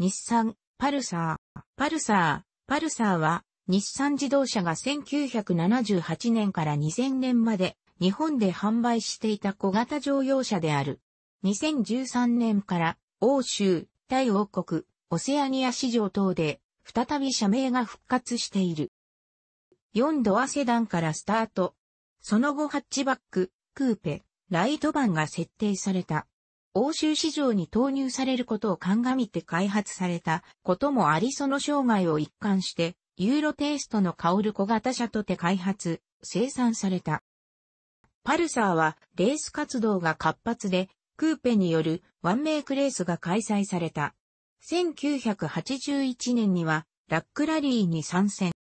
日産、パルサー。パルサー、パルサーは、日産自動車が1978年から2000年まで、日本で販売していた小型乗用車である。2013年から、欧州、タイ王国、オセアニア市場等で、再び社名が復活している。4ドアセダンからスタート。その後ハッチバック、クーペ、ライトバンが設定された。欧州市場に投入されることを鑑みて開発されたこともありその生涯を一貫して、ユーロテイストの香る小型車とて開発、生産された。パルサーはレース活動が活発で、クーペによるワンメイクレースが開催された。1981年にはラックラリーに参戦。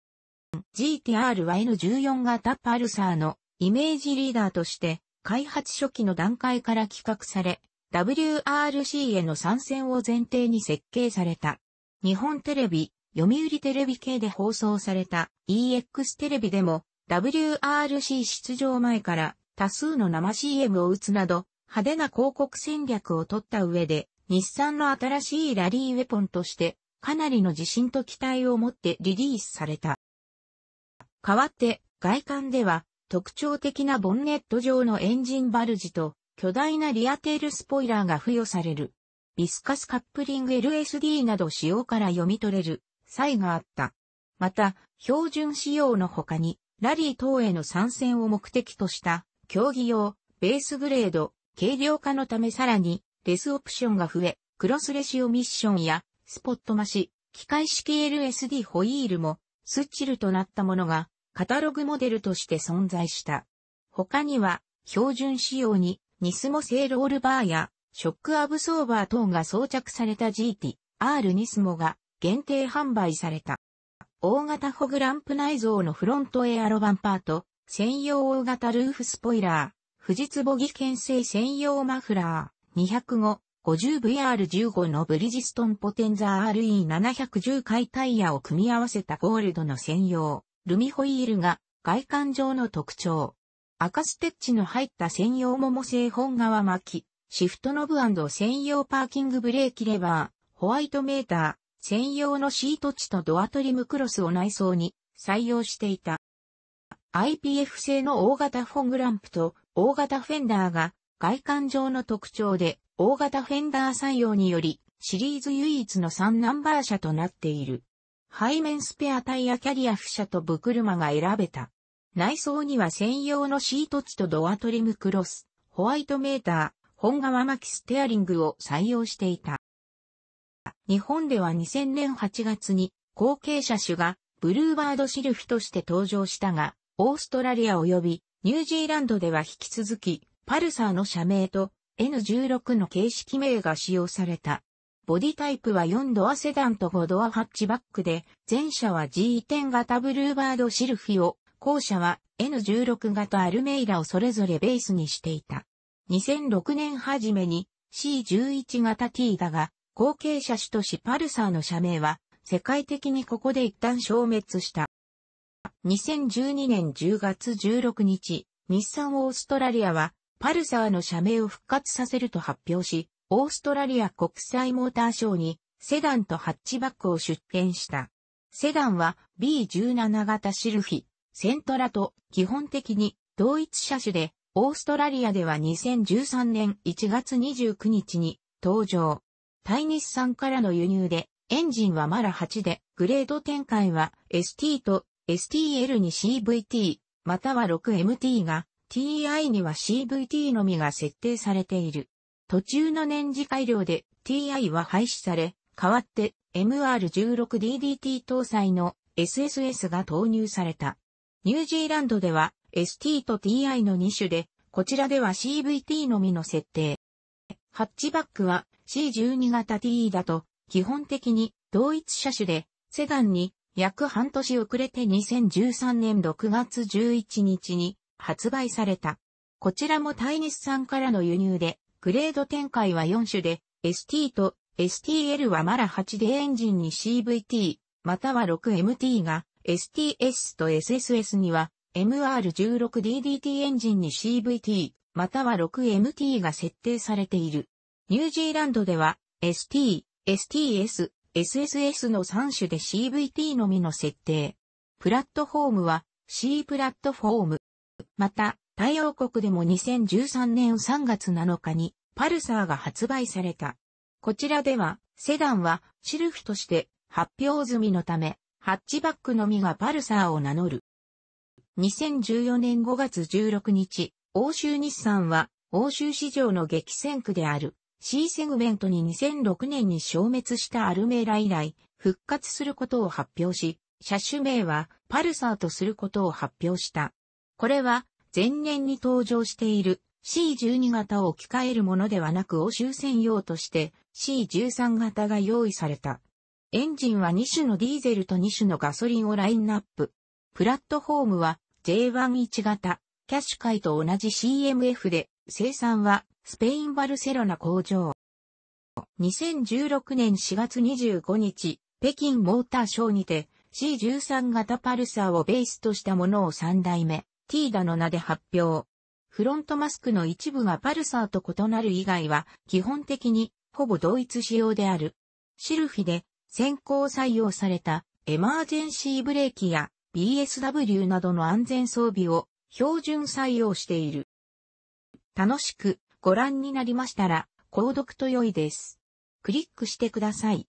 GTR-Y14 型パルサーのイメージリーダーとして開発初期の段階から企画され、WRC への参戦を前提に設計された。日本テレビ、読売テレビ系で放送された EX テレビでも WRC 出場前から多数の生 CM を打つなど派手な広告戦略を取った上で日産の新しいラリーウェポンとしてかなりの自信と期待を持ってリリースされた。代わって外観では特徴的なボンネット上のエンジンバルジと巨大なリアテールスポイラーが付与される。ビスカスカップリング LSD など仕様から読み取れる、際があった。また、標準仕様の他に、ラリー等への参戦を目的とした、競技用、ベースグレード、軽量化のためさらに、レスオプションが増え、クロスレシオミッションや、スポット増し、機械式 LSD ホイールも、スッチルとなったものが、カタログモデルとして存在した。他には、標準仕様に、ニスモ製ロールバーやショックアブソーバー等が装着された GT、R ニスモが限定販売された。大型ホグランプ内蔵のフロントエアロバンパート、専用大型ルーフスポイラー、富士ボ技研製専用マフラー、205、50VR15 のブリジストンポテンザー RE710 回タイヤを組み合わせたゴールドの専用、ルミホイールが外観上の特徴。赤ステッチの入った専用桃製本革巻き、シフトノブ専用パーキングブレーキレバー、ホワイトメーター、専用のシート値とドアトリムクロスを内装に採用していた。IPF 製の大型フォングランプと大型フェンダーが外観上の特徴で大型フェンダー採用によりシリーズ唯一の3ナンバー車となっている。背面スペアタイヤキャリア不車とブクルマが選べた。内装には専用のシート地とドアトリムクロス、ホワイトメーター、本革巻きステアリングを採用していた。日本では2000年8月に後継車種がブルーバードシルフとして登場したが、オーストラリア及びニュージーランドでは引き続き、パルサーの社名と N16 の形式名が使用された。ボディタイプは4ドアセダンと5ドアハッチバックで、前者は G10 型ブルーバードシルフを後者は N16 型アルメイラをそれぞれベースにしていた。2006年初めに C11 型 T だが、後継者種としパルサーの社名は、世界的にここで一旦消滅した。2012年10月16日、日産オーストラリアは、パルサーの社名を復活させると発表し、オーストラリア国際モーターショーに、セダンとハッチバックを出展した。セダンは B17 型シルフィ、セントラと基本的に同一車種で、オーストラリアでは2013年1月29日に登場。タイスさ産からの輸入で、エンジンはマラ8で、グレード展開は ST と STL に CVT、または 6MT が、TI には CVT のみが設定されている。途中の年次改良で TI は廃止され、代わって MR16DDT 搭載の SSS が投入された。ニュージーランドでは ST と TI の2種で、こちらでは CVT のみの設定。ハッチバックは C12 型 TE だと基本的に同一車種でセダンに約半年遅れて2013年6月11日に発売された。こちらもタイニさ産からの輸入でグレード展開は4種で ST と STL はマラ8でエンジンに CVT または 6MT が STS と SSS には MR16DDT エンジンに CVT または 6MT が設定されている。ニュージーランドでは ST、STS、SSS の3種で CVT のみの設定。プラットフォームは C プラットフォーム。また、太陽国でも2013年3月7日にパルサーが発売された。こちらではセダンはシルフとして発表済みのためハッチバックのみがパルサーを名乗る。2014年5月16日、欧州日産は、欧州市場の激戦区である C セグメントに2006年に消滅したアルメーラ以来、復活することを発表し、車種名はパルサーとすることを発表した。これは、前年に登場している C12 型を置き換えるものではなく欧州専用として C13 型が用意された。エンジンは2種のディーゼルと2種のガソリンをラインナップ。プラットフォームは J11 型、キャッシュ界と同じ CMF で、生産はスペインバルセロナ工場。2016年4月25日、北京モーターショーにて C13 型パルサーをベースとしたものを3代目、ティーダの名で発表。フロントマスクの一部がパルサーと異なる以外は基本的にほぼ同一仕様である。シルフィで先行採用されたエマージェンシーブレーキや BSW などの安全装備を標準採用している。楽しくご覧になりましたら、購読と良いです。クリックしてください。